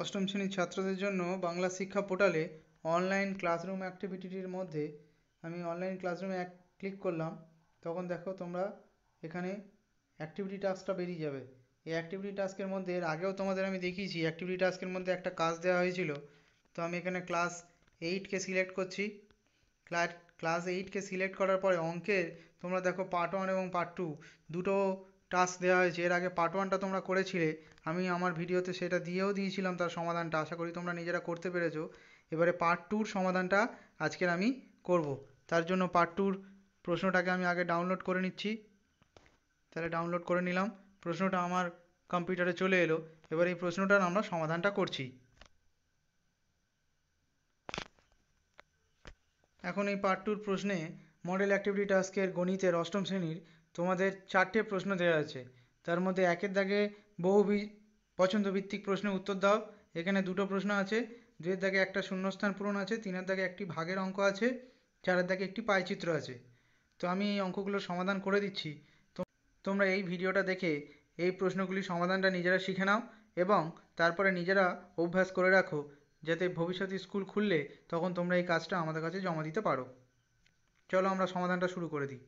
অষ্টম শ্রেণীর ছাত্রদের জন্য বাংলা শিক্ষা পোর্টালে অনলাইন ক্লাসরুম অ্যাক্টিভিটির মধ্যে আমি অনলাইন ক্লাসরুমে এক ক্লিক করলাম তখন দেখো তোমরা এখানে অ্যাক্টিভিটি টাস্কটা বেরিয়ে যাবে এই অ্যাক্টিভিটি টাস্কের মধ্যে এর আগেও তোমাদের আমি দেখিয়েছি অ্যাক্টিভিটি টাস্কের মধ্যে একটা কাজ দেওয়া হয়েছিল তো আমি এখানে ক্লাস এইটকে সিলেক্ট করছি ক্লাস এইটকে সিলেক্ট করার পরে অঙ্কের তোমরা দেখো পার্ট ওয়ান এবং পার্ট টু দুটো টাস্ক দেওয়া হয়েছে এর আগে পার্ট ওয়ানটা তোমরা করেছিলে আমি আমার ভিডিওতে সেটা দিয়েও দিয়েছিলাম তার সমাধানটা আশা করি তোমরা নিজেরা করতে পেরেছো এবারে পার্ট টুর সমাধানটা আজকের আমি করব তার জন্য পার্ট টুর প্রশ্নটাকে আমি আগে ডাউনলোড করে নিচ্ছি তাহলে ডাউনলোড করে নিলাম প্রশ্নটা আমার কম্পিউটারে চলে এলো এবার এই প্রশ্নটার আমরা সমাধানটা করছি এখন এই পার্ট টুর প্রশ্নে মডেল অ্যাক্টিভিটি টাস্কের গণিতের অষ্টম শ্রেণীর তোমাদের চারটে প্রশ্ন দেওয়া আছে তার মধ্যে একের দাগে বহু পছন্দ ভিত্তিক প্রশ্নের উত্তর দাও এখানে দুটো প্রশ্ন আছে দুয়ের দাগে একটা শূন্যস্থান পূরণ আছে তিনের দাগে একটি ভাগের অঙ্ক আছে চারের দাগে একটি পায়চিত্র আছে তো আমি এই অঙ্কগুলো সমাধান করে দিচ্ছি তো তোমরা এই ভিডিওটা দেখে এই প্রশ্নগুলির সমাধানটা নিজেরা শিখে নাও এবং তারপরে নিজেরা অভ্যাস করে রাখো যাতে ভবিষ্যতে স্কুল খুললে তখন তোমরা এই কাজটা আমাদের কাছে জমা দিতে পারো চলো আমরা সমাধানটা শুরু করে দিই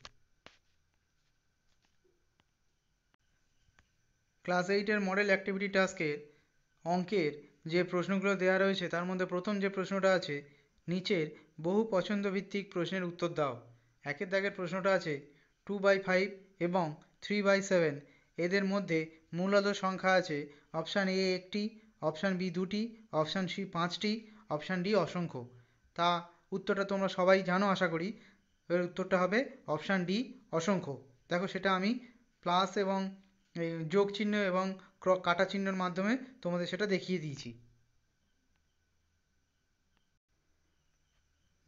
ক্লাস এইটের মডেল অ্যাক্টিভিটি টাস্কে অঙ্কের যে প্রশ্নগুলো দেওয়া রয়েছে তার মধ্যে প্রথম যে প্রশ্নটা আছে নিচের বহু পছন্দভিত্তিক প্রশ্নের উত্তর দাও একের দাগের প্রশ্নটা আছে টু বাই ফাইভ এবং থ্রি বাই সেভেন এদের মধ্যে মূলত সংখ্যা আছে অপশান এ একটি অপশান বি দুটি অপশান সি পাঁচটি অপশান ডি অসংখ্য তা উত্তরটা তোমরা সবাই জানো আশা করি এর উত্তরটা হবে অপশান ডি অসংখ্য দেখো সেটা আমি প্লাস এবং যোগ চিহ্ন এবং কাটা চিহ্নর মাধ্যমে তোমাদের সেটা দেখিয়ে দিয়েছি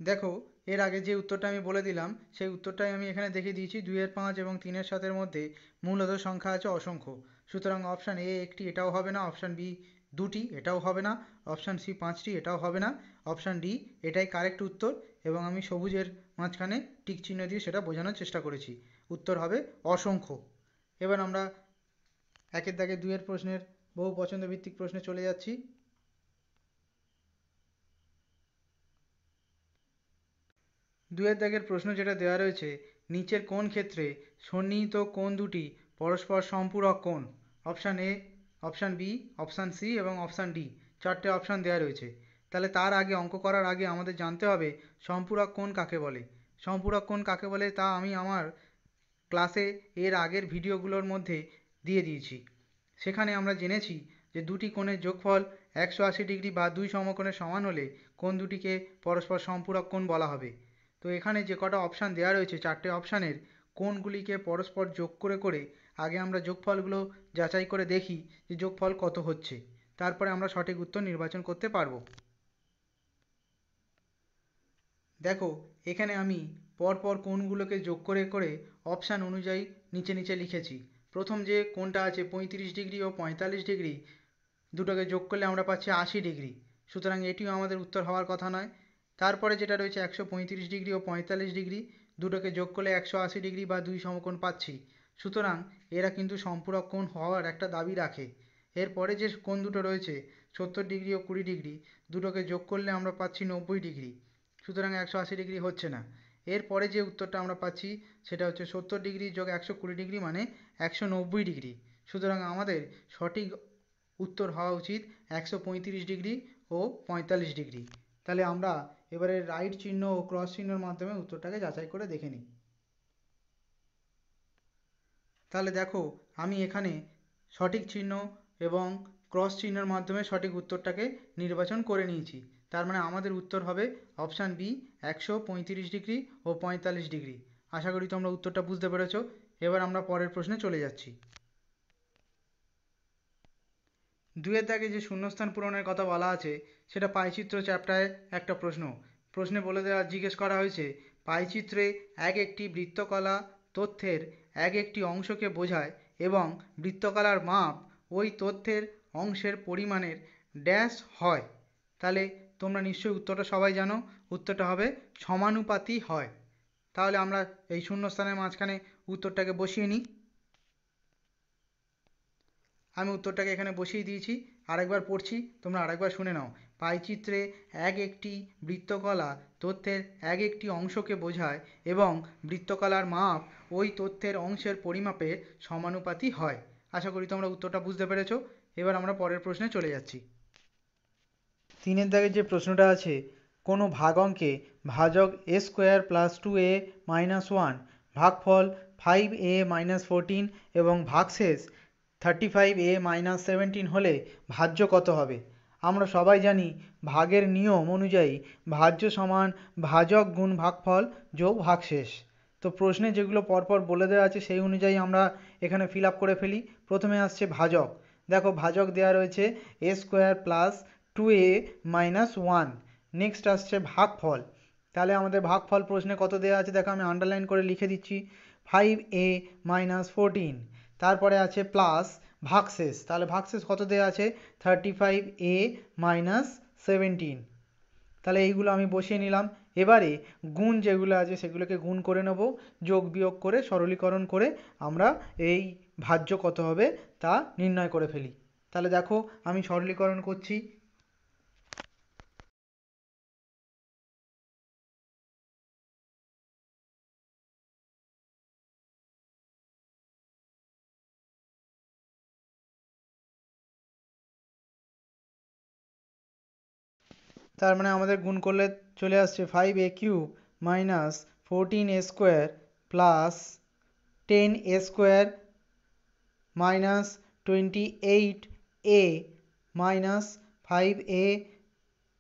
দেখো এর আগে যে উত্তরটা আমি বলে দিলাম সেই উত্তরটাই আমি এখানে দেখিয়ে দিয়েছি দুইয়ের পাঁচ এবং তিনের সাতের মধ্যে মূলত সংখ্যা আছে অসংখ্য সুতরাং অপশান এ একটি এটাও হবে না অপশান বি দুটি এটাও হবে না অপশান সি পাঁচটি এটাও হবে না অপশান ডি এটাই কারেক্ট উত্তর এবং আমি সবুজের মাঝখানে টিক চিহ্ন দিয়ে সেটা বোঝানোর চেষ্টা করেছি উত্তর হবে অসংখ্য এবার আমরা একের দাগে দুইয়ের প্রশ্নের বহু পছন্দ ভিত্তিক প্রশ্নে চলে যাচ্ছি দুয়ের দাগের প্রশ্ন যেটা দেওয়া রয়েছে নিচের কোন ক্ষেত্রে সন্নিহিত কোন দুটি পরস্পর সম্পূরক কোন option A option B option C এবং অপশান ডি চারটে অপশান দেওয়া রয়েছে তাহলে তার আগে অঙ্ক করার আগে আমাদের জানতে হবে সম্পূরক কোন কাকে বলে সম্পূরক কোন কাকে বলে তা আমি আমার ক্লাসে এর আগের ভিডিওগুলোর মধ্যে দিয়ে দিয়েছি সেখানে আমরা জেনেছি যে দুটি কোণের যোগফল একশো আশি ডিগ্রি বা দুই সমকোণের সমান হলে কোন দুটিকে পরস্পর সম্পূরক কোণ বলা হবে তো এখানে যে কটা অপশান দেওয়া রয়েছে চারটে অপশানের কোনগুলিকে পরস্পর যোগ করে করে আগে আমরা যোগফলগুলো যাচাই করে দেখি যে যোগফল কত হচ্ছে তারপরে আমরা সঠিক উত্তর নির্বাচন করতে পারবো দেখো এখানে আমি পরপর কোনগুলোকে যোগ করে করে অপশান অনুযায়ী নিচে নিচে লিখেছি প্রথম যে কোণটা আছে পঁয়ত্রিশ ডিগ্রি ও পঁয়তাল্লিশ ডিগ্রি দুটোকে যোগ করলে আমরা পাচ্ছি আশি ডিগ্রি সুতরাং এটিও আমাদের উত্তর হওয়ার কথা নয় তারপরে যেটা রয়েছে একশো পঁয়ত্রিশ ডিগ্রি ও পঁয়তাল্লিশ ডিগ্রি দুটোকে যোগ করলে একশো আশি ডিগ্রি বা দুই সমকোণ পাচ্ছি সুতরাং এরা কিন্তু সম্পূরক কোণ হওয়ার একটা দাবি রাখে এরপরে যে কোণ দুটো রয়েছে সত্তর ডিগ্রি ও কুড়ি ডিগ্রি দুটোকে যোগ করলে আমরা পাচ্ছি নব্বই ডিগ্রি সুতরাং একশো আশি ডিগ্রি হচ্ছে না এরপরে যে উত্তরটা আমরা পাচ্ছি সেটা হচ্ছে সত্তর ডিগ্রি যোগ একশো কুড়ি ডিগ্রি মানে একশো নব্বই ডিগ্রি সুতরাং আমাদের সঠিক উত্তর হওয়া উচিত একশো পঁয়ত্রিশ ডিগ্রি ও পঁয়তাল্লিশ ডিগ্রি তাহলে আমরা এবারে রাইট চিহ্ন ও ক্রস চিহ্নের মাধ্যমে উত্তরটাকে যাচাই করে দেখে নিই তাহলে দেখো আমি এখানে সঠিক চিহ্ন এবং ক্রস চিহ্নের মাধ্যমে সঠিক উত্তরটাকে নির্বাচন করে নিয়েছি তার মানে আমাদের উত্তর হবে অপশান বি একশো পঁয়ত্রিশ ডিগ্রি ও পঁয়তাল্লিশ ডিগ্রি আশা করি তোমরা উত্তরটা বুঝতে পেরেছ এবার আমরা পরের প্রশ্নে চলে যাচ্ছি দুয়ের দাগে যে শূন্যস্থান পূরণের কথা বলা আছে সেটা পাইচিত্র চ্যাপ্টারে একটা প্রশ্ন প্রশ্নে বলে দেওয়া জিজ্ঞেস করা হয়েছে পাইচিত্রে এক একটি বৃত্তকলা তথ্যের এক একটি অংশকে বোঝায় এবং বৃত্তকলার মাপ ওই তথ্যের অংশের পরিমাণের ড্যাশ হয় তাহলে তোমরা নিশ্চয়ই উত্তরটা সবাই জানো উত্তরটা হবে সমানুপাতি হয় তাহলে আমরা এই শূন্যস্থানের মাঝখানে উত্তরটাকে বসিয়ে নিই আমি উত্তরটাকে এখানে বসিয়ে দিয়েছি আরেকবার পড়ছি তোমরা আরেকবার শুনে নাও পাইচিত্রে এক একটি বৃত্তকলা তথ্যের এক একটি অংশকে বোঝায় এবং বৃত্তকলার মাপ ওই তথ্যের অংশের পরিমাপে সমানুপাতি হয় আশা করি তোমরা উত্তরটা বুঝতে পেরেছো এবার আমরা পরের প্রশ্নে চলে যাচ্ছি তিনের দাগের যে প্রশ্নটা আছে কোনো ভাগঙ্কে ভাজক a square plus two a minus one ভাগফল ফাইভ এ মাইনাস ফোরটিন এবং ভাগশেষ thirty five a minus seventeen হলে ভাজ্য কত হবে আমরা সবাই জানি ভাগের নিয়ম অনুযায়ী ভাজ্য সমান ভাজক গুণ ভাগফল যোগ ভাগশেষ তো প্রশ্নে যেগুলো পরপর বলে দেওয়া আছে সেই অনুযায়ী আমরা এখানে ফিল করে ফেলি প্রথমে আসছে ভাজক দেখো ভাজক দেওয়া রয়েছে a square plus two a minus one next আসছে ভাগফল তাহলে আমাদের ভাগফল প্রশ্নে কত দেওয়া আছে দেখো আমি আন্ডারলাইন করে লিখে দিচ্ছি ফাইভ এ মাইনাস ফোরটিন তারপরে আছে প্লাস ভাগশেষ তাহলে ভাগশেষ কত দেওয়া আছে thirty five a minus seventeen তাহলে এইগুলো আমি বসিয়ে নিলাম এবারে গুণ যেগুলো আছে সেগুলোকে গুণ করে নেব যোগ বিয়োগ করে সরলীকরণ করে আমরা এই ভাজ্য কত হবে তা নির্ণয় করে ফেলি তাহলে দেখো আমি সরলীকরণ করছি তার মানে আমাদের গুণ করলে চলে আসছে five a cube minus fourteen a square plus ten a square minus twenty eight a minus five a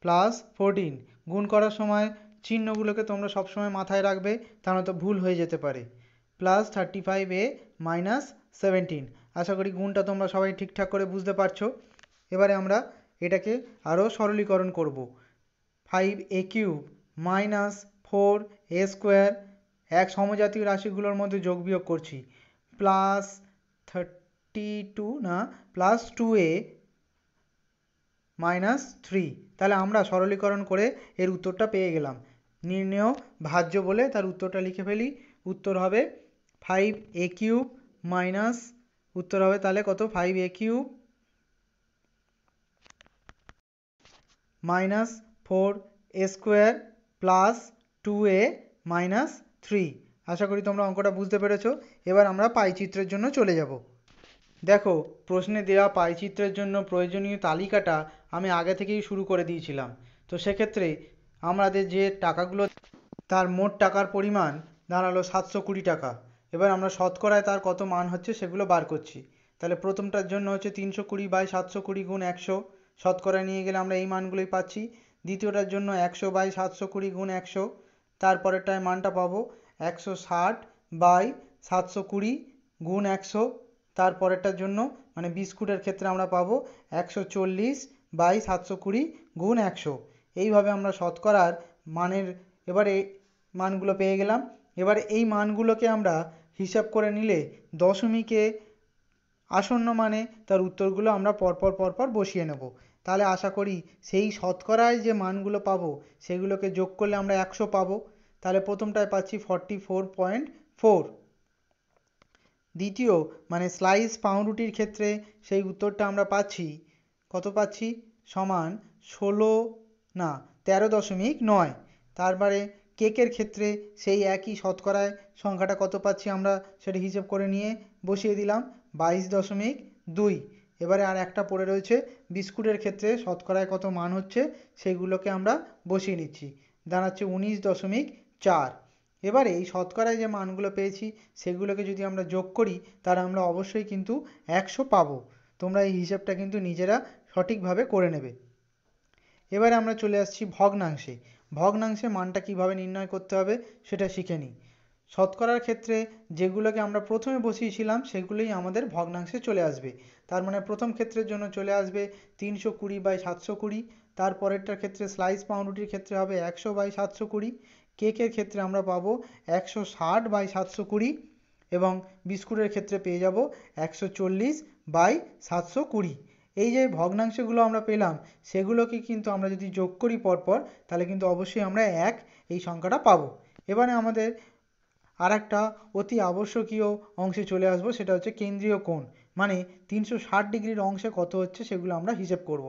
plus fourteen গুণ করার সময় চিহ্নগুলোকে তোমরা সবসময় মাথায় রাখবে তা তো ভুল হয়ে যেতে পারে plus thirty five a minus seventeen আশা করি গুণটা তোমরা সবাই ঠিকঠাক করে বুঝতে পারছো এবারে আমরা এটাকে আরও সরলীকরণ করব five a cube minus four a square এক সমজাতীয় রাশিগুলোর মধ্যে যোগ বিয়োগ করছি প্লাস থার্টি টু না plus two a minus three তাহলে আমরা সরলীকরণ করে এর উত্তরটা পেয়ে গেলাম নির্ণেয় ভাজ্য বলে তার উত্তরটা লিখে ফেলি উত্তর হবে ফাইভ এ কিউব মাইনাস উত্তর হবে তাহলে কত five a cube minus four a square plus two a minus three আশা করি তোমরা অঙ্কটা বুঝতে পেরেছো এবার আমরা পাইচিত্রের জন্য চলে যাব দেখো প্রশ্নে দেওয়া পাইচিত্রের জন্য প্রয়োজনীয় তালিকাটা আমি আগে থেকেই শুরু করে দিয়েছিলাম তো সেক্ষেত্রে আমাদের যে টাকাগুলো তার মোট টাকার পরিমাণ দাঁড়ালো সাতশো কুড়ি টাকা এবার আমরা শতকরায় তার কত মান হচ্ছে সেগুলো বার করছি তাহলে প্রথমটার জন্য হচ্ছে তিনশো কুড়ি বাই সাতশো কুড়ি গুণ একশো শতকরায় নিয়ে গেলে আমরা এই মানগুলোই পাচ্ছি দ্বিতীয়টার জন্য একশো বাই সাতশো কুড়ি গুণ একশো তারপরেরটায় মানটা পাবো একশো ষাট বাই সাতশো কুড়ি গুণ একশো তারপরেরটার জন্য মানে বিস্কুটের ক্ষেত্রে আমরা পাবো একশো চল্লিশ বাই সাতশো কুড়ি গুণ একশো এইভাবে আমরা শতকরার মানের এবারে মানগুলো পেয়ে গেলাম এবারে এই মানগুলোকে আমরা হিসাব করে নিলে দশমিকে আসন্ন মানে তার উত্তরগুলো আমরা পরপর পরপর বসিয়ে নেব তাহলে আশা করি সেই শতকরায় যে মানগুলো পাবো সেগুলোকে যোগ করলে আমরা একশো পাবো তাহলে প্রথমটায় পাচ্ছি ফর্টি ফোর পয়েন্ট ফোর দ্বিতীয় মানে স্লাইস পাউরুটির ক্ষেত্রে সেই উত্তরটা আমরা পাচ্ছি কত পাচ্ছি সমান ষোলো না তেরো দশমিক নয় তারপরে কেকের ক্ষেত্রে সেই একই শতকরায় সংখ্যাটা কত পাচ্ছি আমরা সেটা হিসেব করে নিয়ে বসিয়ে দিলাম বাইশ দশমিক দুই এবারে আর একটা পড়ে রয়েছে বিস্কুটের ক্ষেত্রে শতকরায় কত মান হচ্ছে সেগুলোকে আমরা বসিয়ে নিচ্ছি দাঁড়াচ্ছে উনিশ দশমিক চার এবারে এই শতকরায় যে মানগুলো পেয়েছি সেগুলোকে যদি আমরা যোগ করি তাহলে আমরা অবশ্যই কিন্তু একশো পাবো তোমরা এই হিসেবটা কিন্তু নিজেরা সঠিকভাবে করে নেবে এবারে আমরা চলে আসছি ভগ্নাংশে ভগ্নাংশে মানটা কিভাবে নির্ণয় করতে হবে সেটা শিখে নিই শতকরার ক্ষেত্রে যেগুলোকে আমরা প্রথমে বসিয়েছিলাম সেগুলোই আমাদের ভগ্নাংশে চলে আসবে তার মানে প্রথম ক্ষেত্রের জন্য চলে আসবে তিনশো কুড়ি বাই সাতশো কুড়ি তারপরেরটার ক্ষেত্রে স্লাইস পাউরুটির ক্ষেত্রে হবে একশো বাই সাতশো কুড়ি কেকের ক্ষেত্রে আমরা পাবো একশো ষাট বাই সাতশো কুড়ি এবং বিস্কুটের ক্ষেত্রে পেয়ে যাব একশো চল্লিশ বাই সাতশো কুড়ি এই যে ভগ্নাংশগুলো আমরা পেলাম সেগুলোকে কিন্তু আমরা যদি যোগ করি পরপর তাহলে কিন্তু অবশ্যই আমরা এক এই সংখ্যাটা পাবো এবারে আমাদের আর একটা অতি আবশ্যকীয় অংশে চলে আসবো সেটা হচ্ছে কেন্দ্রীয় কোণ মানে তিনশো ষাট ডিগ্রির অংশে কত হচ্ছে সেগুলো আমরা হিসেব করব।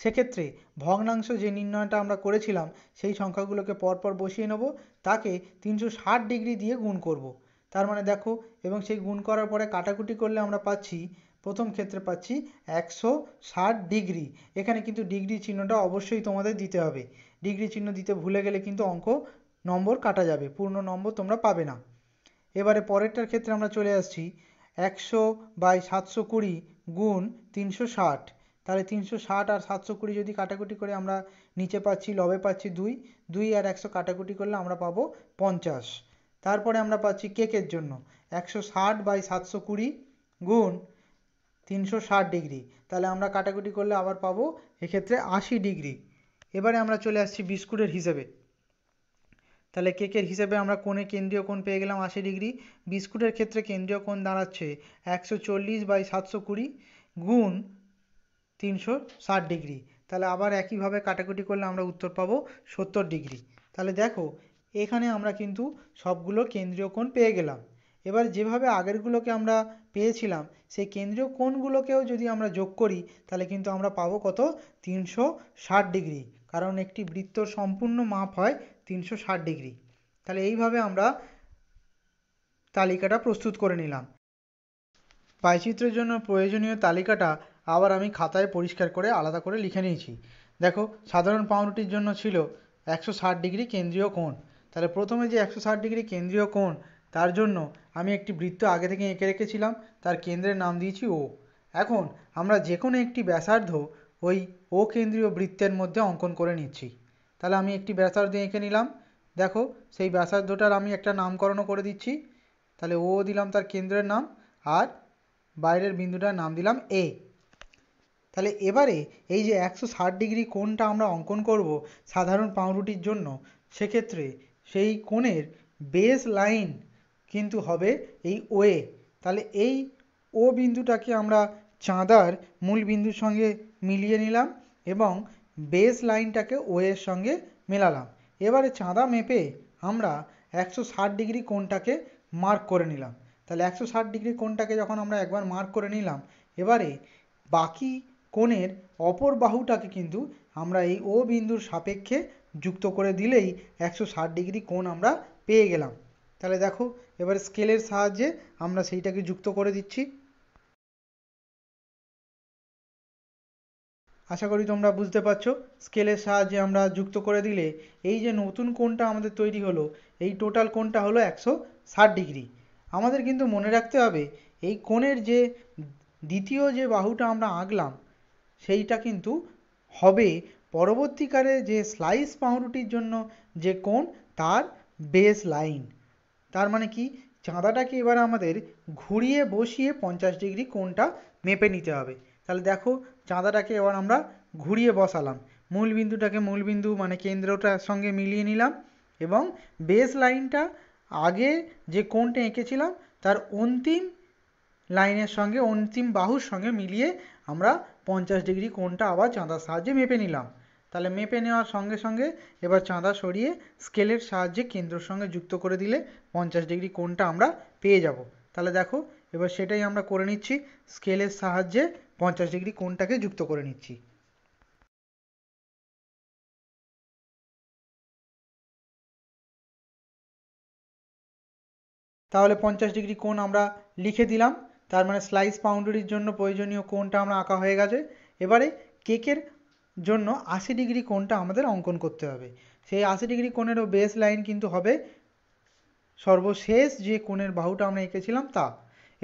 সেক্ষেত্রে ভগ্নাংশ যে নির্ণয়টা আমরা করেছিলাম সেই সংখ্যাগুলোকে পরপর বসিয়ে নেব তাকে তিনশো ষাট ডিগ্রি দিয়ে গুণ করব। তার মানে দেখো এবং সেই গুণ করার পরে কাটাকুটি করলে আমরা পাচ্ছি প্রথম ক্ষেত্রে পাচ্ছি একশো ষাট ডিগ্রি এখানে কিন্তু ডিগ্রি চিহ্নটা অবশ্যই তোমাদের দিতে হবে ডিগ্রি চিহ্ন দিতে ভুলে গেলে কিন্তু অঙ্ক নম্বর কাটা যাবে পূর্ণ নম্বর তোমরা পাবে না এবারে পরেরটার ক্ষেত্রে আমরা চলে আসছি একশো বাই সাতশো কুড়ি গুণ তিনশো ষাট তাহলে তিনশো ষাট আর সাতশো কুড়ি যদি কাটাকুটি করে আমরা নিচে পাচ্ছি লবে পাচ্ছি দুই দুই আর একশো কাটাকুটি করলে আমরা পাবো পঞ্চাশ তারপরে আমরা পাচ্ছি কেকের জন্য একশো ষাট বাই সাতশো কুড়ি গুণ তিনশো ষাট ডিগ্রি তাহলে আমরা কাটাকুটি করলে আবার পাবো এক্ষেত্রে আশি ডিগ্রি এবারে আমরা চলে আসছি বিস্কুটের হিসেবে তাহলে কেকের হিসেবে আমরা কোণে কেন্দ্রীয় কোণ পেয়ে গেলাম আশি ডিগ্রি বিস্কুটের ক্ষেত্রে কেন্দ্রীয় কোণ দাঁড়াচ্ছে একশো চল্লিশ বাই সাতশো কুড়ি গুণ তিনশো ষাট ডিগ্রি তাহলে আবার একইভাবে কাটাকুটি করলে আমরা উত্তর পাবো সত্তর ডিগ্রি তাহলে দেখো এখানে আমরা কিন্তু সবগুলো কেন্দ্রীয় কোণ পেয়ে গেলাম এবার যেভাবে আগেরগুলোকে আমরা পেয়েছিলাম সেই কেন্দ্রীয় কোণগুলোকেও যদি আমরা যোগ করি তাহলে কিন্তু আমরা পাবো কত তিনশো ষাট ডিগ্রি কারণ একটি বৃত্তর সম্পূর্ণ মাপ হয় তিনশো ষাট ডিগ্রি তাহলে এইভাবে আমরা তালিকাটা প্রস্তুত করে নিলাম পাইচিত্রের জন্য প্রয়োজনীয় তালিকাটা আবার আমি খাতায় পরিষ্কার করে আলাদা করে লিখে নিয়েছি দেখো সাধারণ পাউরুটির জন্য ছিল একশো ষাট ডিগ্রি কেন্দ্রীয় কোণ তাহলে প্রথমে যে একশো ষাট ডিগ্রি কেন্দ্রীয় কোণ তার জন্য আমি একটি বৃত্ত আগে থেকে এঁকে রেখেছিলাম তার কেন্দ্রের নাম দিয়েছি ও এখন আমরা যে কোনো একটি ব্যাসার্ধ ওই ও কেন্দ্রীয় বৃত্তের মধ্যে অঙ্কন করে নিচ্ছি তাহলে আমি একটি ব্যাসার্ধ এঁকে নিলাম দেখো সেই ব্যাসার্ধটার আমি একটা নামকরণও করে দিচ্ছি তাহলে ও দিলাম তার কেন্দ্রের নাম আর বাইরের বিন্দুটার নাম দিলাম এ তাহলে এবারে এই যে একশো ষাট ডিগ্রি কোণটা আমরা অঙ্কন করব সাধারণ পাউরুটির জন্য সেক্ষেত্রে সেই কোণের বেস লাইন কিন্তু হবে এই ওয়ে তাহলে এই ও বিন্দুটাকে আমরা চাঁদার মূল বিন্দুর সঙ্গে মিলিয়ে নিলাম এবং বেস লাইনটাকে ওয়ের এর সঙ্গে মেলালাম এবারে চাঁদা মেপে আমরা একশো ষাট ডিগ্রি কোণটাকে মার্ক করে নিলাম তাহলে একশো ষাট ডিগ্রি কোণটাকে যখন আমরা একবার মার্ক করে নিলাম এবারে বাকি কোণের অপর বাহুটাকে কিন্তু আমরা এই ও বিন্দুর সাপেক্ষে যুক্ত করে দিলেই একশো ষাট ডিগ্রি কোণ আমরা পেয়ে গেলাম তাহলে দেখো এবার স্কেলের সাহায্যে আমরা সেইটাকে যুক্ত করে দিচ্ছি আশা করি তোমরা বুঝতে পারছো স্কেলের সাহায্যে আমরা যুক্ত করে দিলে এই যে নতুন কোণটা আমাদের তৈরি হলো এই টোটাল কোণটা হলো একশো ষাট ডিগ্রি আমাদের কিন্তু মনে রাখতে হবে এই কোণের যে দ্বিতীয় যে বাহুটা আমরা আঁকলাম সেইটা কিন্তু হবে পরবর্তীকালে যে স্লাইস পাউরুটির জন্য যে কোণ তার বেস লাইন তার মানে কি চাঁদাটাকে এবার আমাদের ঘুরিয়ে বসিয়ে পঞ্চাশ ডিগ্রি কোণটা মেপে নিতে হবে তাহলে দেখো চাঁদাটাকে এবার আমরা ঘুরিয়ে বসালাম মূল বিন্দুটাকে মূল বিন্দু মানে কেন্দ্রটার সঙ্গে মিলিয়ে নিলাম এবং বেস লাইনটা আগে যে কোনটা এঁকেছিলাম তার অন্তিম লাইনের সঙ্গে অন্তিম বাহুর সঙ্গে মিলিয়ে আমরা পঞ্চাশ ডিগ্রি কোনটা আবার চাঁদার সাহায্যে মেপে নিলাম তাহলে মেপে নেওয়ার সঙ্গে সঙ্গে এবার চাঁদা সরিয়ে স্কেলের সাহায্যে কেন্দ্রর সঙ্গে যুক্ত করে দিলে পঞ্চাশ ডিগ্রি কোনটা আমরা পেয়ে যাব তাহলে দেখো এবার সেটাই আমরা করে নিচ্ছি স্কেলের সাহায্যে পঞ্চাশ ডিগ্রি কোনটাকে যুক্ত করে নিচ্ছি তাহলে পঞ্চাশ ডিগ্রি কোণ আমরা লিখে দিলাম তার মানে স্লাইস বাউন্ডারির জন্য প্রয়োজনীয় কোনটা আমরা আঁকা হয়ে গেছে এবারে কেকের জন্য আশি ডিগ্রি কোনটা আমাদের অঙ্কন করতে হবে সেই আশি ডিগ্রি কোণেরও বেস লাইন কিন্তু হবে সর্বশেষ যে কোণের বাহুটা আমরা এঁকেছিলাম তা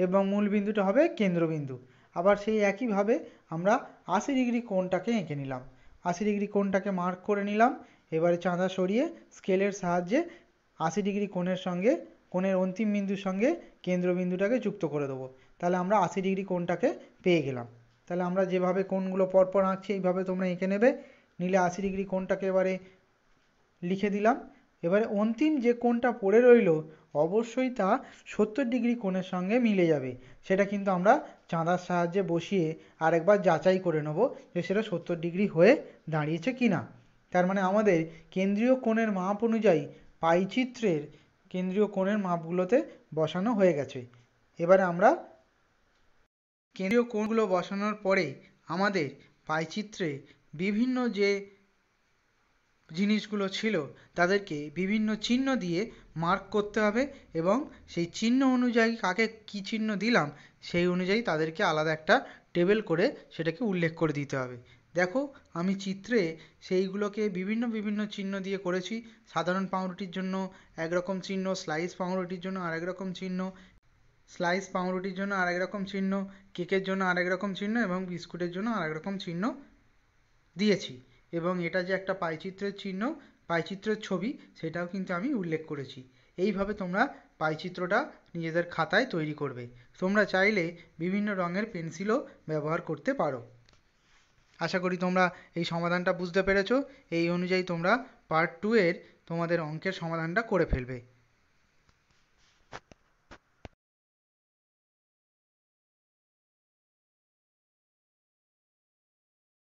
এবং মূল বিন্দুটা হবে কেন্দ্রবিন্দু আবার সেই একইভাবে আমরা আশি ডিগ্রি কোণটাকে এঁকে নিলাম আশি ডিগ্রি কোণটাকে মার্ক করে নিলাম এবারে চাঁদা সরিয়ে স্কেলের সাহায্যে আশি ডিগ্রি কোণের সঙ্গে কোণের অন্তিম বিন্দুর সঙ্গে কেন্দ্রবিন্দুটাকে যুক্ত করে দেবো তাহলে আমরা আশি ডিগ্রি কোণটাকে পেয়ে গেলাম তাহলে আমরা যেভাবে কোণগুলো পরপর আঁকছি এইভাবে তোমরা এঁকে নেবে নিলে আশি ডিগ্রি কোণটাকে এবারে লিখে দিলাম এবারে অন্তিম যে কোণটা পড়ে রইল অবশ্যই তা সত্তর ডিগ্রি কোণের সঙ্গে মিলে যাবে সেটা কিন্তু আমরা চাঁদার সাহায্যে বসিয়ে আরেকবার যাচাই করে নেব যে সেটা সত্তর ডিগ্রি হয়ে দাঁড়িয়েছে কি না তার মানে আমাদের কেন্দ্রীয় কোণের মাপ অনুযায়ী পাইচিত্রের চিত্রের কেন্দ্রীয় কোণের মাপগুলোতে বসানো হয়ে গেছে এবারে আমরা কেন্দ্রীয় কোণগুলো বসানোর পরে আমাদের পাইচিত্রে বিভিন্ন যে জিনিসগুলো ছিল তাদেরকে বিভিন্ন চিহ্ন দিয়ে মার্ক করতে হবে এবং সেই চিহ্ন অনুযায়ী কাকে কী চিহ্ন দিলাম সেই অনুযায়ী তাদেরকে আলাদা একটা টেবিল করে সেটাকে উল্লেখ করে দিতে হবে দেখো আমি চিত্রে সেইগুলোকে বিভিন্ন বিভিন্ন চিহ্ন দিয়ে করেছি সাধারণ পাউরুটির জন্য একরকম চিহ্ন স্লাইস পাউরুটির জন্য আরেক রকম চিহ্ন স্লাইস পাউরুটির জন্য আরেক রকম চিহ্ন কেকের জন্য আরেক রকম চিহ্ন এবং বিস্কুটের জন্য আরেক রকম চিহ্ন দিয়েছি এবং এটা যে একটা পাইচিত্রের চিহ্ন পাইচিত্রের ছবি সেটাও কিন্তু আমি উল্লেখ করেছি এইভাবে তোমরা পাইচিত্রটা নিজেদের খাতায় তৈরি করবে তোমরা চাইলে বিভিন্ন রঙের পেন্সিলও ব্যবহার করতে পারো আশা করি তোমরা এই সমাধানটা বুঝতে পেরেছো এই অনুযায়ী তোমরা পার্ট টু এর তোমাদের অঙ্কের সমাধানটা করে ফেলবে